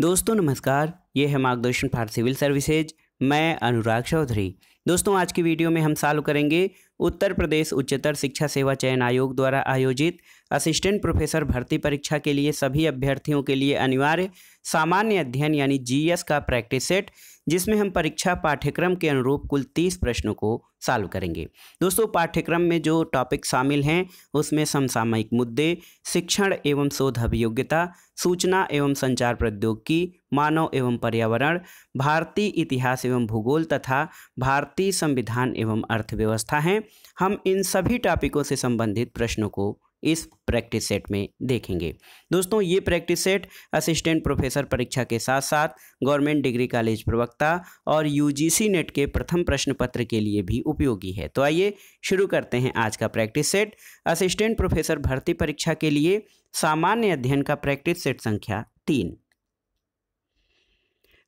दोस्तों नमस्कार ये है मार्गदर्शन फॉर सिविल सर्विसेज मैं अनुराग चौधरी दोस्तों आज की वीडियो में हम सॉल्व करेंगे उत्तर प्रदेश उच्चतर शिक्षा सेवा चयन आयोग द्वारा आयोजित असिस्टेंट प्रोफेसर भर्ती परीक्षा के लिए सभी अभ्यर्थियों के लिए अनिवार्य सामान्य अध्ययन यानी जीएस का प्रैक्टिस सेट जिसमें हम परीक्षा पाठ्यक्रम के अनुरूप कुल तीस प्रश्नों को सॉल्व करेंगे दोस्तों पाठ्यक्रम में जो टॉपिक शामिल हैं उसमें समसामयिक मुद्दे शिक्षण एवं शोध अभियोग्यता सूचना एवं संचार प्रौद्योगिकी मानव एवं पर्यावरण भारतीय इतिहास एवं भूगोल तथा भारतीय संविधान एवं अर्थव्यवस्था हैं हम इन सभी टॉपिकों से संबंधित प्रश्नों को इस प्रैक्टिस सेट में देखेंगे दोस्तों ये प्रैक्टिस सेट असिस्टेंट प्रोफेसर परीक्षा के साथ साथ गवर्नमेंट डिग्री कॉलेज प्रवक्ता और यूजीसी नेट के प्रथम प्रश्न पत्र के लिए भी उपयोगी है तो आइए शुरू करते हैं आज का प्रैक्टिस सेट असिस्टेंट प्रोफेसर भर्ती परीक्षा के लिए सामान्य अध्ययन का प्रैक्टिस सेट संख्या तीन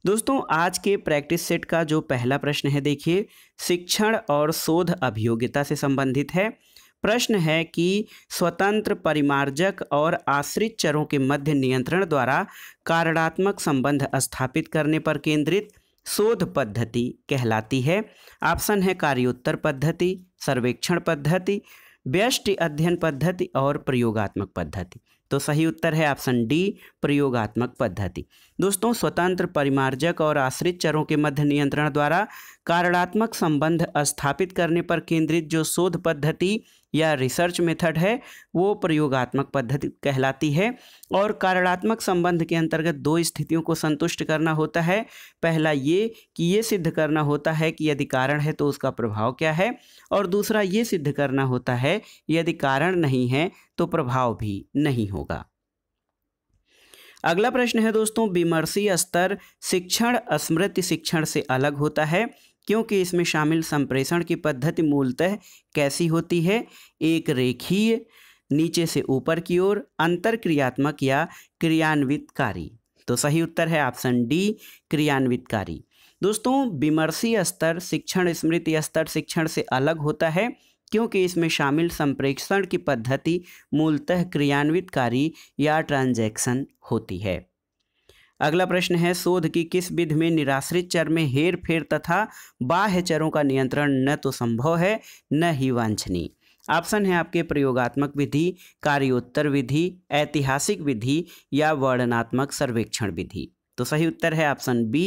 दोस्तों आज के प्रैक्टिस सेट का जो पहला प्रश्न है देखिए शिक्षण और शोध अभियोग्यता से संबंधित है प्रश्न है कि स्वतंत्र परिमार्जक और आश्रित चरों के मध्य नियंत्रण द्वारा कारणात्मक संबंध स्थापित करने पर केंद्रित शोध पद्धति कहलाती है ऑप्शन है कार्योत्तर पद्धति सर्वेक्षण पद्धति व्यष्टि अध्ययन पद्धति और प्रयोगात्मक पद्धति तो सही उत्तर है ऑप्शन डी प्रयोगात्मक पद्धति दोस्तों स्वतंत्र परिमार्जक और आश्रित चरों के मध्य नियंत्रण द्वारा कारणात्मक संबंध स्थापित करने पर केंद्रित जो शोध पद्धति या रिसर्च मेथड है वो प्रयोगात्मक पद्धति कहलाती है और कारणात्मक संबंध के अंतर्गत दो स्थितियों को संतुष्ट करना होता है पहला ये कि ये सिद्ध करना होता है कि यदि कारण है तो उसका प्रभाव क्या है और दूसरा ये सिद्ध करना होता है यदि कारण नहीं है तो प्रभाव भी नहीं होगा अगला प्रश्न है दोस्तों विमर्शी स्तर शिक्षण स्मृति शिक्षण से अलग होता है क्योंकि इसमें शामिल संप्रेषण की पद्धति मूलतः कैसी होती है एक रेखीय नीचे से ऊपर की ओर अंतर क्रियात्मक या क्रियान्वितकारी तो सही उत्तर है ऑप्शन डी क्रियान्वितकारी दोस्तों विमर्शी स्तर शिक्षण स्मृति स्तर शिक्षण से अलग होता है क्योंकि इसमें शामिल संप्रेक्षण की पद्धति मूलतः क्रियान्वितकारी या ट्रांजैक्शन होती है अगला प्रश्न है शोध की किस विध में निराश्रित चर में हेर फेर तथा बाह्य चरों का नियंत्रण न तो संभव है न ही वांछनीय ऑप्शन है आपके प्रयोगात्मक विधि कार्योत्तर विधि ऐतिहासिक विधि या वर्णनात्मक सर्वेक्षण विधि तो सही उत्तर है ऑप्शन बी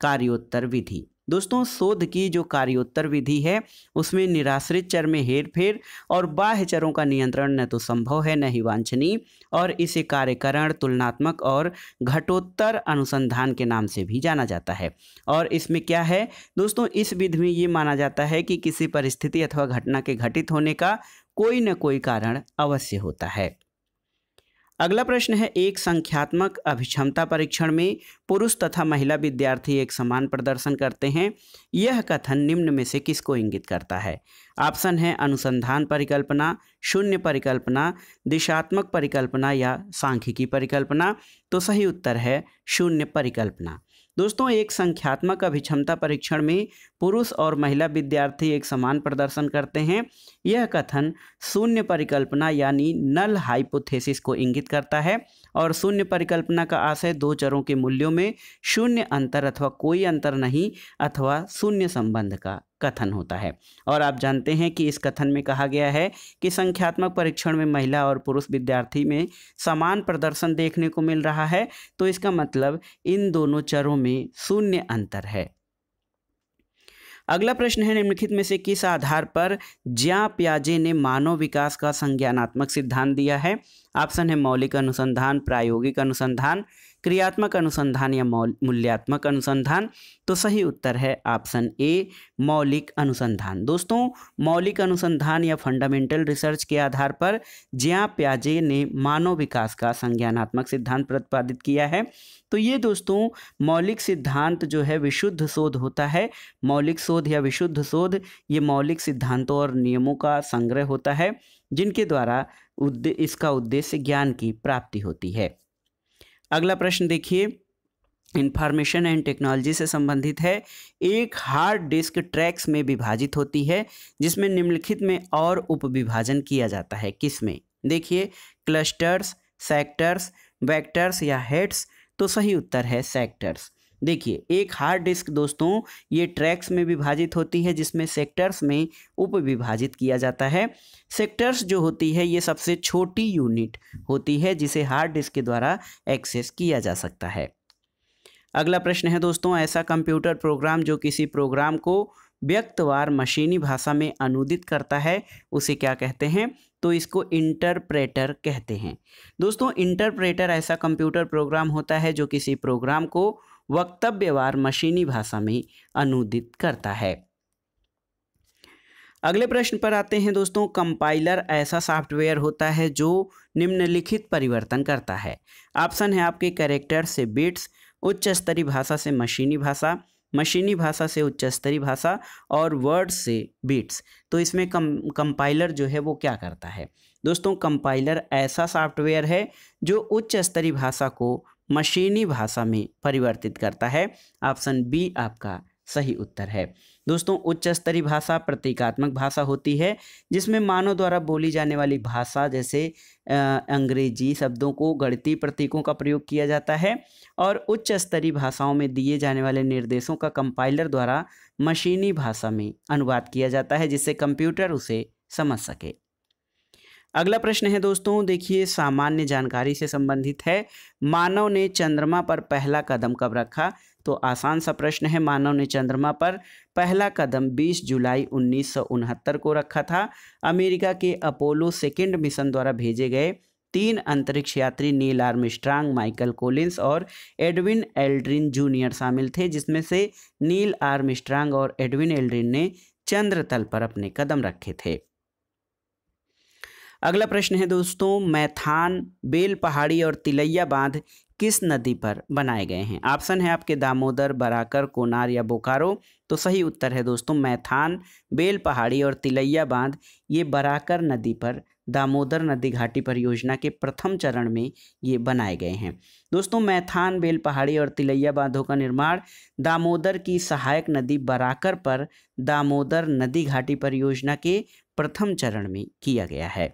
कार्योत्तर विधि दोस्तों शोध की जो कार्योत्तर विधि है उसमें निराश्रित चर में हेर फेर और बाह्य चरों का नियंत्रण न तो संभव है न ही वांछनीय और इसे कार्यकरण तुलनात्मक और घटोत्तर अनुसंधान के नाम से भी जाना जाता है और इसमें क्या है दोस्तों इस विधि में ये माना जाता है कि किसी परिस्थिति अथवा घटना के घटित होने का कोई न कोई कारण अवश्य होता है अगला प्रश्न है एक संख्यात्मक अभिक्षमता परीक्षण में पुरुष तथा महिला विद्यार्थी एक समान प्रदर्शन करते हैं यह कथन निम्न में से किसको इंगित करता है ऑप्शन है अनुसंधान परिकल्पना शून्य परिकल्पना दिशात्मक परिकल्पना या सांख्यिकी परिकल्पना तो सही उत्तर है शून्य परिकल्पना दोस्तों एक संख्यात्मक अभिक्षमता परीक्षण में पुरुष और महिला विद्यार्थी एक समान प्रदर्शन करते हैं यह कथन शून्य परिकल्पना यानी नल हाइपोथेसिस को इंगित करता है और शून्य परिकल्पना का आशय दो चरों के मूल्यों में शून्य अंतर अथवा कोई अंतर नहीं अथवा शून्य संबंध का कथन होता है और आप जानते हैं कि इस कथन में कहा गया है कि संख्यात्मक परीक्षण में महिला और पुरुष विद्यार्थी में समान प्रदर्शन देखने को मिल रहा है तो इसका मतलब इन दोनों चरों में शून्य अंतर है अगला प्रश्न है निम्नलिखित में से किस आधार पर ज्या प्याजे ने मानव विकास का संज्ञानात्मक सिद्धांत दिया है ऑप्शन है मौलिक अनुसंधान प्रायोगिक अनुसंधान क्रियात्मक अनुसंधान या मूल्यात्मक अनुसंधान तो सही उत्तर है ऑप्शन ए मौलिक अनुसंधान दोस्तों मौलिक अनुसंधान या फंडामेंटल रिसर्च के आधार पर ज्या प्याजे ने मानव विकास का संज्ञानात्मक सिद्धांत प्रतिपादित किया है तो ये दोस्तों मौलिक सिद्धांत जो है विशुद्ध शोध होता है मौलिक शोध या विशुद्ध शोध ये मौलिक सिद्धांतों और नियमों का संग्रह होता है जिनके द्वारा उद्दे इसका उद्देश्य ज्ञान की प्राप्ति होती है अगला प्रश्न देखिए इंफॉर्मेशन एंड टेक्नोलॉजी से संबंधित है एक हार्ड डिस्क ट्रैक्स में विभाजित होती है जिसमें निम्नलिखित में और उपविभाजन किया जाता है किसमें देखिए क्लस्टर्स सेक्टर्स वेक्टर्स या हेड्स तो सही उत्तर है सेक्टर्स देखिए एक हार्ड डिस्क दोस्तों ये ट्रैक्स में विभाजित होती है जिसमें सेक्टर्स में उप विभाजित किया जाता है सेक्टर्स जो होती है ये सबसे छोटी यूनिट होती है जिसे हार्ड डिस्क के द्वारा एक्सेस किया जा सकता है अगला प्रश्न है दोस्तों ऐसा कंप्यूटर प्रोग्राम जो किसी प्रोग्राम को व्यक्तवार मशीनी भाषा में अनुदित करता है उसे क्या कहते हैं तो इसको इंटरप्रेटर कहते हैं दोस्तों इंटरप्रेटर ऐसा कंप्यूटर प्रोग्राम होता है जो किसी प्रोग्राम को वक्तव्यवार मशीनी भाषा में अनुदित करता है अगले प्रश्न पर आते हैं दोस्तों कंपाइलर ऐसा सॉफ्टवेयर होता है जो निम्नलिखित परिवर्तन करता है ऑप्शन है आपके कैरेक्टर से बिट्स उच्च स्तरीय भाषा से मशीनी भाषा मशीनी भाषा से उच्च स्तरीय भाषा और वर्ड से बिट्स तो इसमें कम कंपाइलर जो है वो क्या करता है दोस्तों कंपाइलर ऐसा सॉफ्टवेयर है जो उच्च स्तरीय भाषा को मशीनी भाषा में परिवर्तित करता है ऑप्शन बी आपका सही उत्तर है दोस्तों उच्च स्तरीय भाषा प्रतीकात्मक भाषा होती है जिसमें मानव द्वारा बोली जाने वाली भाषा जैसे अंग्रेजी शब्दों को गणितीय प्रतीकों का प्रयोग किया जाता है और उच्च स्तरीय भाषाओं में दिए जाने वाले निर्देशों का कंपाइलर द्वारा मशीनी भाषा में अनुवाद किया जाता है जिससे कंप्यूटर उसे समझ सके अगला प्रश्न है दोस्तों देखिए सामान्य जानकारी से संबंधित है मानव ने चंद्रमा पर पहला कदम कब रखा तो आसान सा प्रश्न है मानव ने चंद्रमा पर पहला कदम 20 जुलाई उन्नीस को रखा था अमेरिका के अपोलो सेकेंड मिशन द्वारा भेजे गए तीन अंतरिक्ष यात्री नील आर्मस्ट्रांग माइकल कोलिंस और एडविन एल्ड्रिन जूनियर शामिल थे जिसमें से नील आर्मस्ट्रांग और एडविन एल्ड्रिन ने चंद्र तल पर अपने कदम रखे थे अगला प्रश्न है दोस्तों मैथान बेल पहाड़ी और तिलैया बांध किस नदी पर बनाए गए हैं ऑप्शन है आपके दामोदर बराकर कोनार या बोकारो तो सही उत्तर है दोस्तों मैथान बेल पहाड़ी और तिलैया बांध ये बराकर नदी पर दामोदर नदी घाटी परियोजना के प्रथम चरण में ये बनाए गए हैं दोस्तों मैथान बेल पहाड़ी और तिलैया बांधों का निर्माण दामोदर की सहायक नदी बराकर पर दामोदर नदी घाटी परियोजना के प्रथम चरण में किया गया है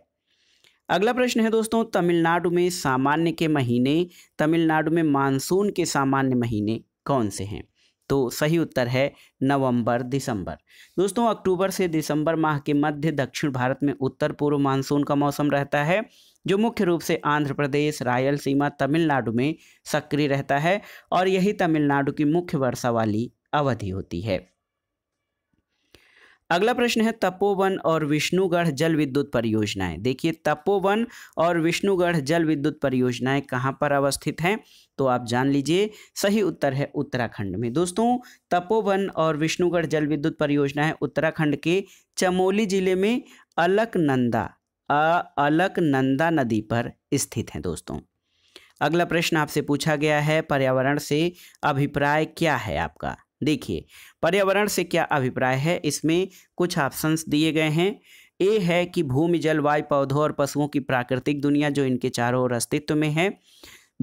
अगला प्रश्न है दोस्तों तमिलनाडु में सामान्य के महीने तमिलनाडु में मानसून के सामान्य महीने कौन से हैं तो सही उत्तर है नवंबर दिसंबर दोस्तों अक्टूबर से दिसंबर माह के मध्य दक्षिण भारत में उत्तर पूर्व मानसून का मौसम रहता है जो मुख्य रूप से आंध्र प्रदेश रायलसीमा तमिलनाडु में सक्रिय रहता है और यही तमिलनाडु की मुख्य वर्षा वाली अवधि होती है अगला प्रश्न है तपोवन और विष्णुगढ़ जल विद्युत परियोजनाएं देखिए तपोवन और विष्णुगढ़ जल विद्युत परियोजनाएं कहाँ पर अवस्थित हैं तो आप जान लीजिए सही उत्तर है उत्तराखंड में दोस्तों तपोवन और विष्णुगढ़ जल विद्युत परियोजनाएं उत्तराखंड के चमोली जिले में अलकनंदा अलकनंदा नदी पर स्थित हैं दोस्तों अगला प्रश्न आपसे पूछा गया है पर्यावरण से अभिप्राय क्या है आपका देखिए पर्यावरण से क्या अभिप्राय है इसमें कुछ ऑप्शंस दिए गए हैं ए है कि भूमि जलवायु पौधों और पशुओं की प्राकृतिक दुनिया जो इनके चारों ओर अस्तित्व में है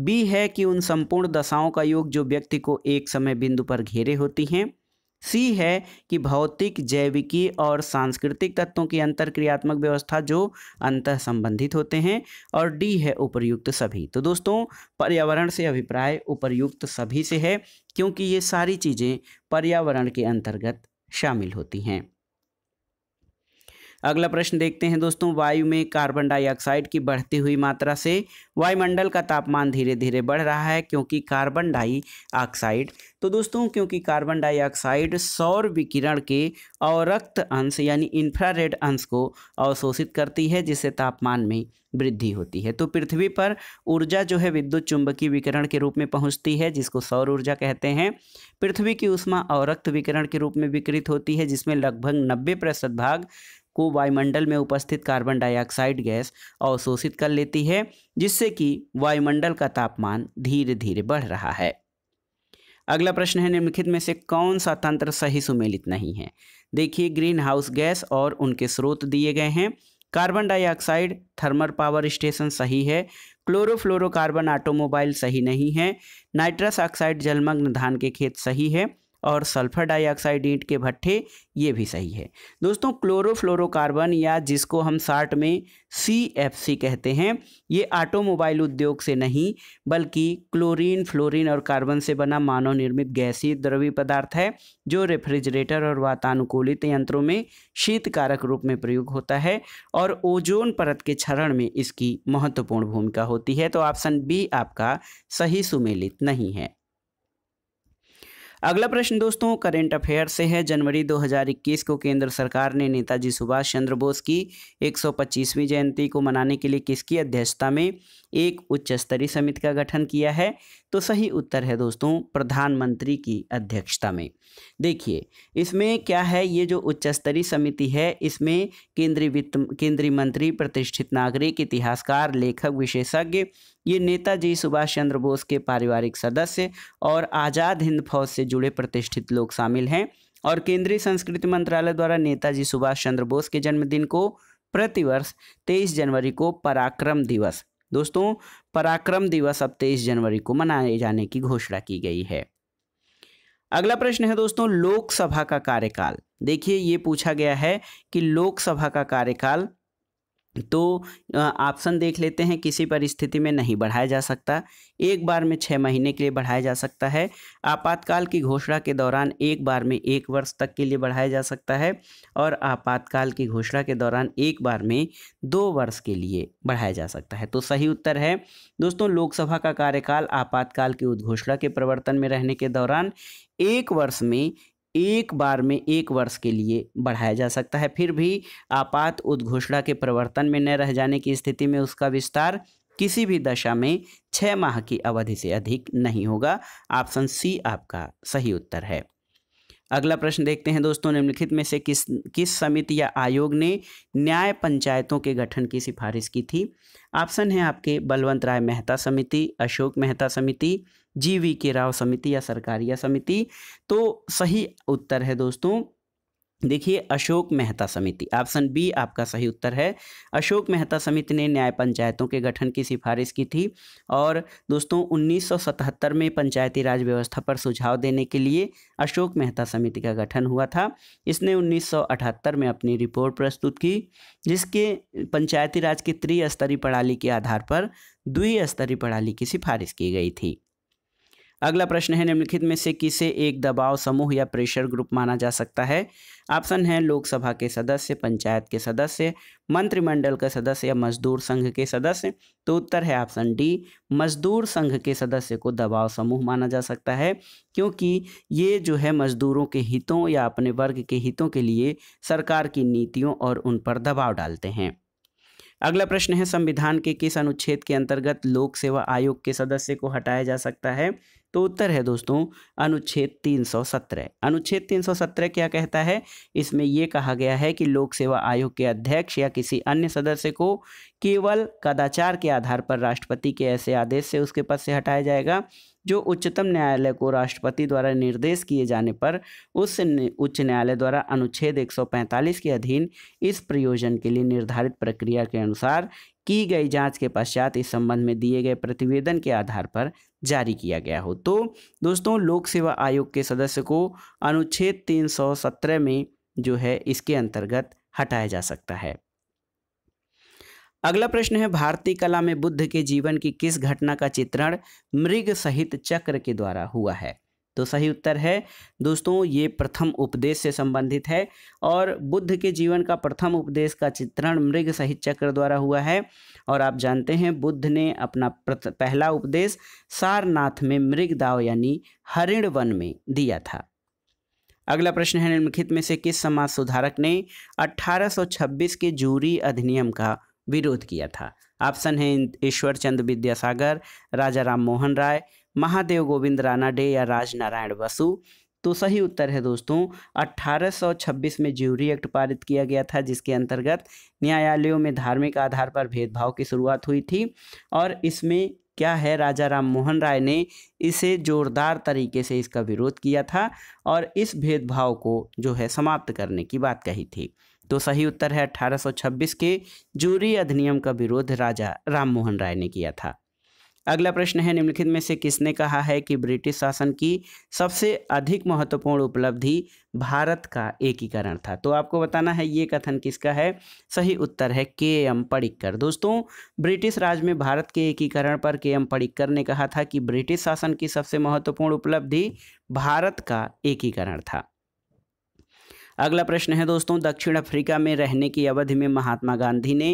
बी है कि उन संपूर्ण दशाओं का योग जो व्यक्ति को एक समय बिंदु पर घेरे होती हैं सी है कि भौतिक जैविकी और सांस्कृतिक तत्वों की अंतर क्रियात्मक व्यवस्था जो अंत संबंधित होते हैं और डी है उपर्युक्त सभी तो दोस्तों पर्यावरण से अभिप्राय उपर्युक्त सभी से है क्योंकि ये सारी चीज़ें पर्यावरण के अंतर्गत शामिल होती हैं अगला प्रश्न देखते हैं दोस्तों वायु में कार्बन डाइऑक्साइड की बढ़ती हुई मात्रा से वायुमंडल का तापमान धीरे धीरे बढ़ रहा है क्योंकि कार्बन डाइऑक्साइड तो दोस्तों क्योंकि कार्बन डाइऑक्साइड सौर विकिरण के अवरक्त अंश यानी इंफ्रारेड अंश को अवशोषित करती है जिससे तापमान में वृद्धि होती है तो पृथ्वी पर ऊर्जा जो है विद्युत चुंबकीय विकिरण के रूप में पहुंचती है जिसको सौर ऊर्जा कहते हैं पृथ्वी की उष्मा अवरक्त विकिरण के रूप में विकृत होती है जिसमें लगभग नब्बे प्रतिशत भाग को वायुमंडल में उपस्थित कार्बन डाइऑक्साइड गैस अवशोषित कर लेती है जिससे कि वायुमंडल का तापमान धीरे धीरे बढ़ रहा है अगला प्रश्न है निम्नलिखित में से कौन सा तंत्र सही सुमेलित नहीं है देखिए ग्रीन हाउस गैस और उनके स्रोत दिए गए हैं carbon dioxide thermal power station सही है क्लोरोफ्लोरोकार्बन ऑटोमोबाइल सही नहीं है नाइट्रस ऑक्साइड जलमग्न धान के खेत सही है और सल्फर डाइऑक्साइड ईट के भट्ठे ये भी सही है दोस्तों क्लोरोफ्लोरोकार्बन या जिसको हम शार्ट में सी कहते हैं ये ऑटोमोबाइल उद्योग से नहीं बल्कि क्लोरीन फ्लोरीन और कार्बन से बना मानव निर्मित गैसी द्रवी पदार्थ है जो रेफ्रिजरेटर और वातानुकूलित यंत्रों में शीतकारक रूप में प्रयोग होता है और ओजोन परत के क्षरण में इसकी महत्वपूर्ण भूमिका होती है तो ऑप्शन बी आपका सही सुमेलित नहीं है अगला प्रश्न दोस्तों करेंट अफेयर से है जनवरी 2021 को केंद्र सरकार ने नेताजी सुभाष चंद्र बोस की 125वीं जयंती को मनाने के लिए किसकी अध्यक्षता में एक उच्च स्तरीय समिति का गठन किया है तो सही उत्तर है दोस्तों प्रधानमंत्री की अध्यक्षता में देखिए इसमें क्या है ये जो उच्च स्तरीय समिति है इसमें केंद्रीय वित्त केंद्रीय मंत्री प्रतिष्ठित नागरिक इतिहासकार लेखक विशेषज्ञ ये नेताजी सुभाष चंद्र बोस के पारिवारिक सदस्य और आज़ाद हिंद फौज से जुड़े प्रतिष्ठित लोग शामिल हैं और केंद्रीय संस्कृति मंत्रालय द्वारा नेताजी सुभाष चंद्र बोस के जन्मदिन को प्रतिवर्ष तेईस जनवरी को पराक्रम दिवस दोस्तों पराक्रम दिवस अब तेईस जनवरी को मनाए जाने की घोषणा की गई है अगला प्रश्न है दोस्तों लोकसभा का कार्यकाल देखिए ये पूछा गया है कि लोकसभा का कार्यकाल तो ऑप्शन देख लेते हैं किसी परिस्थिति में नहीं बढ़ाया जा सकता एक बार में छः महीने के लिए बढ़ाया जा सकता है आपातकाल की घोषणा के दौरान एक बार में एक वर्ष तक के लिए बढ़ाया जा सकता है और आपातकाल की घोषणा के दौरान एक बार में दो वर्ष के लिए बढ़ाया जा सकता है तो सही उत्तर है दोस्तों लोकसभा का कार्यकाल आपातकाल की उद्घोषणा के प्रवर्तन में रहने के दौरान एक वर्ष में एक बार में एक वर्ष के लिए बढ़ाया जा सकता है फिर भी आपात उद्घोषणा के प्रवर्तन में न रह जाने की स्थिति में उसका विस्तार किसी भी दशा में छः माह की अवधि से अधिक नहीं होगा ऑप्शन सी आपका सही उत्तर है अगला प्रश्न देखते हैं दोस्तों निम्नलिखित में से किस किस समिति या आयोग ने न्याय पंचायतों के गठन की सिफारिश की थी ऑप्शन है आपके बलवंत राय मेहता समिति अशोक मेहता समिति जी वी के राव समिति या सरकारिया समिति तो सही उत्तर है दोस्तों देखिए अशोक मेहता समिति ऑप्शन बी आपका सही उत्तर है अशोक मेहता समिति ने न्याय पंचायतों के गठन की सिफारिश की थी और दोस्तों 1977 में पंचायती राज व्यवस्था पर सुझाव देने के लिए अशोक मेहता समिति का गठन हुआ था इसने 1978 में अपनी रिपोर्ट प्रस्तुत की जिसके पंचायती राज की त्रिस्तरीय प्रणाली के आधार पर द्विस्तरीय प्रणाली की सिफारिश की गई थी अगला प्रश्न है निम्नलिखित में से किसे एक दबाव समूह या प्रेशर ग्रुप माना जा सकता है ऑप्शन है लोकसभा के सदस्य पंचायत के सदस्य मंत्रिमंडल का सदस्य या मजदूर संघ के सदस्य तो उत्तर है ऑप्शन डी मजदूर संघ के सदस्य को दबाव समूह माना जा सकता है क्योंकि ये जो है मजदूरों के हितों या अपने वर्ग के हितों के लिए सरकार की नीतियों और उन पर दबाव डालते हैं अगला प्रश्न है संविधान के किस अनुच्छेद के अंतर्गत लोक सेवा आयोग के सदस्य को हटाया जा सकता है तो उत्तर है दोस्तों अनुच्छेद 317 अनुच्छेद 317 क्या कहता है इसमें यह कहा गया है कि लोक सेवा आयोग के अध्यक्ष या किसी अन्य सदस्य को केवल कदाचार के आधार पर राष्ट्रपति के ऐसे आदेश से उसके पद से हटाया जाएगा जो उच्चतम न्यायालय को राष्ट्रपति द्वारा निर्देश किए जाने पर उस उच्च न्यायालय द्वारा अनुच्छेद 145 के अधीन इस प्रयोजन के लिए निर्धारित प्रक्रिया के अनुसार की गई जांच के पश्चात इस संबंध में दिए गए प्रतिवेदन के आधार पर जारी किया गया हो तो दोस्तों लोक सेवा आयोग के सदस्य को अनुच्छेद 317 में जो है इसके अंतर्गत हटाया जा सकता है अगला प्रश्न है भारतीय कला में बुद्ध के जीवन की किस घटना का चित्रण मृग सहित चक्र के द्वारा हुआ है तो सही उत्तर है दोस्तों ये प्रथम उपदेश से संबंधित है और बुद्ध के जीवन का प्रथम उपदेश का चित्रण मृग सहित चक्र द्वारा हुआ है और आप जानते हैं बुद्ध ने अपना पहला उपदेश सारनाथ में मृगदाव यानी हरिण वन में दिया था अगला प्रश्न है निम्नलिखित में से किस समाज सुधारक ने 1826 के जूरी अधिनियम का विरोध किया था ऑप्शन है ईश्वर चंद्र विद्यासागर राजा राम मोहन राय महादेव गोविंद राणा डे या राज नारायण बसु तो सही उत्तर है दोस्तों 1826 में ज्यूरी एक्ट पारित किया गया था जिसके अंतर्गत न्यायालयों में धार्मिक आधार पर भेदभाव की शुरुआत हुई थी और इसमें क्या है राजा राम मोहन राय ने इसे जोरदार तरीके से इसका विरोध किया था और इस भेदभाव को जो है समाप्त करने की बात कही थी तो सही उत्तर है 1826 के जूरी अधिनियम का विरोध राजा राममोहन राय ने किया था अगला प्रश्न है निम्नलिखित में से किसने कहा है कि ब्रिटिश शासन की सबसे अधिक महत्वपूर्ण उपलब्धि भारत का एकीकरण था तो आपको बताना है ये कथन किसका है सही उत्तर है के एम पड़िक्कर दोस्तों ब्रिटिश राज में भारत के एकीकरण पर के एम पड़िक्कर ने कहा था कि ब्रिटिश शासन की सबसे महत्वपूर्ण उपलब्धि भारत का एकीकरण था अगला प्रश्न है दोस्तों दक्षिण अफ्रीका में रहने की अवधि में महात्मा गांधी ने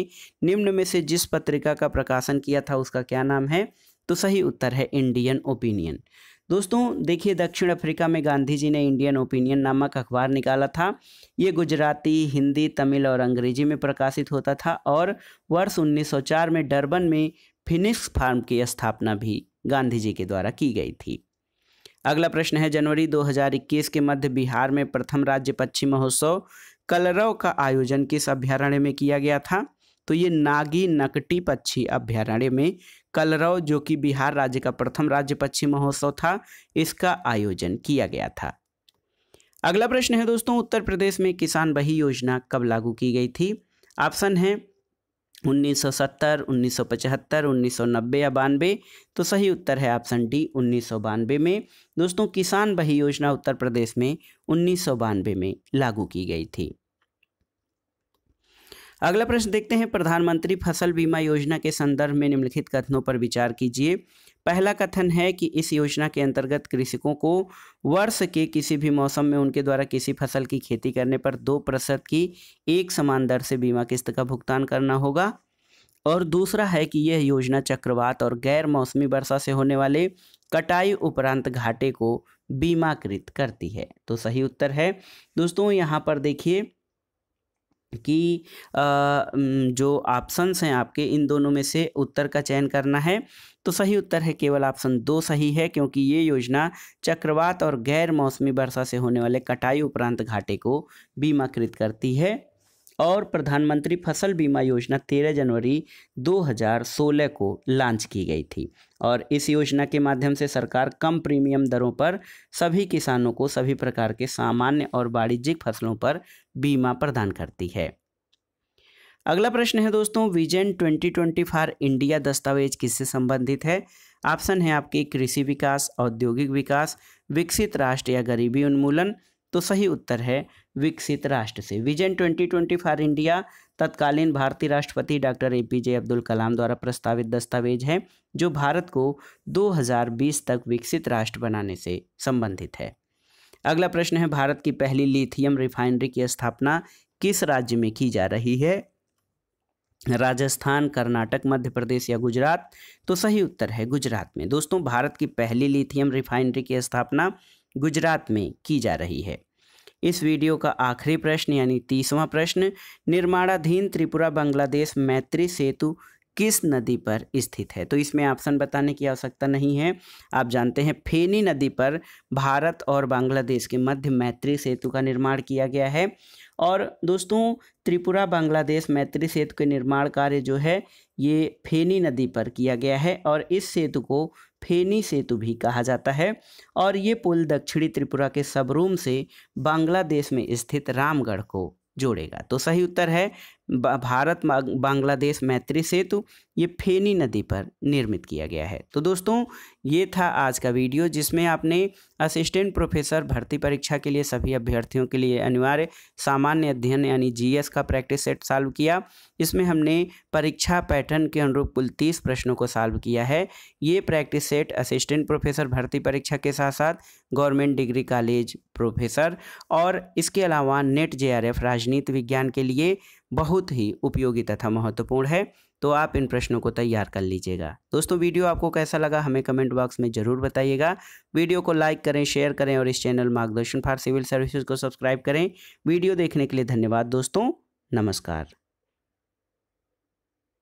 निम्न में से जिस पत्रिका का प्रकाशन किया था उसका क्या नाम है तो सही उत्तर है इंडियन ओपिनियन दोस्तों देखिए दक्षिण अफ्रीका में गांधी जी ने इंडियन ओपिनियन नामक अखबार निकाला था ये गुजराती हिंदी तमिल और अंग्रेजी में प्रकाशित होता था और वर्ष 1904 में डरबन में फिनिक्स फार्म की स्थापना भी गांधी जी के द्वारा की गई थी अगला प्रश्न है जनवरी 2021 के मध्य बिहार में प्रथम राज्य पक्षी महोत्सव कलरव का आयोजन किस अभ्यारण्य में किया गया था तो ये नागी नकटी पक्षी अभ्यारण्य में कलरव जो कि बिहार राज्य का प्रथम राज्य पक्षी महोत्सव था इसका आयोजन किया गया था अगला प्रश्न है दोस्तों उत्तर प्रदेश में किसान बही योजना कब लागू की गई थी ऑप्शन है 1970, 1975, 1990 या बानवे तो सही उत्तर है ऑप्शन डी उन्नीस में दोस्तों किसान बही योजना उत्तर प्रदेश में उन्नीस में लागू की गई थी अगला प्रश्न देखते हैं प्रधानमंत्री फसल बीमा योजना के संदर्भ में निम्नलिखित कथनों पर विचार कीजिए पहला कथन है कि इस योजना के अंतर्गत कृषकों को वर्ष के किसी भी मौसम में उनके द्वारा किसी फसल की खेती करने पर दो प्रतिशत की एक समान दर से बीमा किस्त का भुगतान करना होगा और दूसरा है कि यह योजना चक्रवात और गैर मौसमी वर्षा से होने वाले कटाई उपरांत घाटे को बीमाकृत करती है तो सही उत्तर है दोस्तों यहाँ पर देखिए कि जो ऑप्शंस हैं आपके इन दोनों में से उत्तर का चयन करना है तो सही उत्तर है केवल ऑप्शन दो सही है क्योंकि ये योजना चक्रवात और गैर मौसमी वर्षा से होने वाले कटाई उपरांत घाटे को बीमाकृत करती है और प्रधानमंत्री फसल बीमा योजना 13 जनवरी 2016 को लॉन्च की गई थी और इस योजना के माध्यम से सरकार कम प्रीमियम दरों पर सभी किसानों को सभी प्रकार के सामान्य और वाणिज्यिक फसलों पर बीमा प्रदान करती है अगला प्रश्न है दोस्तों विजन 2020 फॉर इंडिया दस्तावेज किससे संबंधित है ऑप्शन है आपके कृषि विकास औद्योगिक विकास विकसित राष्ट्र या गरीबी उन्मूलन तो सही उत्तर है विकसित राष्ट्र से विजन 2020 फॉर इंडिया तत्कालीन भारतीय राष्ट्रपति डॉक्टर एपीजे अब्दुल कलाम द्वारा प्रस्तावित दस्तावेज है जो भारत को 2020 तक विकसित राष्ट्र बनाने से संबंधित है अगला प्रश्न है भारत की पहली लिथियम रिफाइनरी की स्थापना किस राज्य में की जा रही है राजस्थान कर्नाटक मध्य प्रदेश या गुजरात तो सही उत्तर है गुजरात में दोस्तों भारत की पहली लिथियम रिफाइनरी की स्थापना गुजरात में की जा रही है इस वीडियो का आखिरी प्रश्न यानी तीसवां प्रश्न निर्माणाधीन त्रिपुरा बांग्लादेश मैत्री सेतु किस नदी पर स्थित है तो इसमें ऑप्शन बताने की आवश्यकता नहीं है आप जानते हैं फेनी नदी पर भारत और बांग्लादेश के मध्य मैत्री सेतु का निर्माण किया गया है और दोस्तों त्रिपुरा बांग्लादेश मैत्री सेतु के निर्माण कार्य जो है ये फेनी नदी पर किया गया है और इस सेतु को फेनी सेतु भी कहा जाता है और ये पुल दक्षिणी त्रिपुरा के सबरूम से बांग्लादेश में स्थित रामगढ़ को जोड़ेगा तो सही उत्तर है भारत बांग्लादेश मैत्री सेतु ये फेनी नदी पर निर्मित किया गया है तो दोस्तों ये था आज का वीडियो जिसमें आपने असिस्टेंट प्रोफेसर भर्ती परीक्षा के लिए सभी अभ्यर्थियों के लिए अनिवार्य सामान्य अध्ययन यानी जीएस का प्रैक्टिस सेट सॉल्व किया इसमें हमने परीक्षा पैटर्न के अनुरूप कुल तीस प्रश्नों को सॉल्व किया है ये प्रैक्टिस सेट असिस्टेंट प्रोफेसर भर्ती परीक्षा के साथ साथ गवर्नमेंट डिग्री कॉलेज प्रोफेसर और इसके अलावा नेट जे राजनीति विज्ञान के लिए बहुत ही उपयोगी तथा महत्वपूर्ण है तो आप इन प्रश्नों को तैयार कर लीजिएगा दोस्तों वीडियो आपको कैसा लगा हमें कमेंट बॉक्स में ज़रूर बताइएगा वीडियो को लाइक करें शेयर करें और इस channel Margdarshan for civil services को सब्सक्राइब करें वीडियो देखने के लिए धन्यवाद दोस्तों नमस्कार